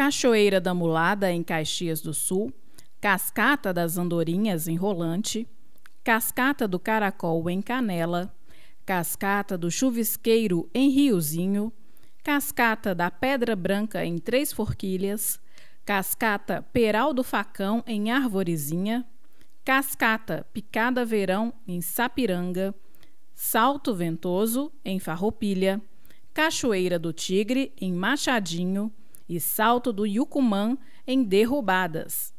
Cachoeira da Mulada, em Caxias do Sul, Cascata das Andorinhas, em Rolante, Cascata do Caracol, em Canela, Cascata do Chuvisqueiro, em Riozinho, Cascata da Pedra Branca, em Três Forquilhas, Cascata Peral do Facão, em Arvorezinha, Cascata Picada Verão, em Sapiranga, Salto Ventoso, em Farroupilha, Cachoeira do Tigre, em Machadinho, e Salto do Yucumã em derrubadas.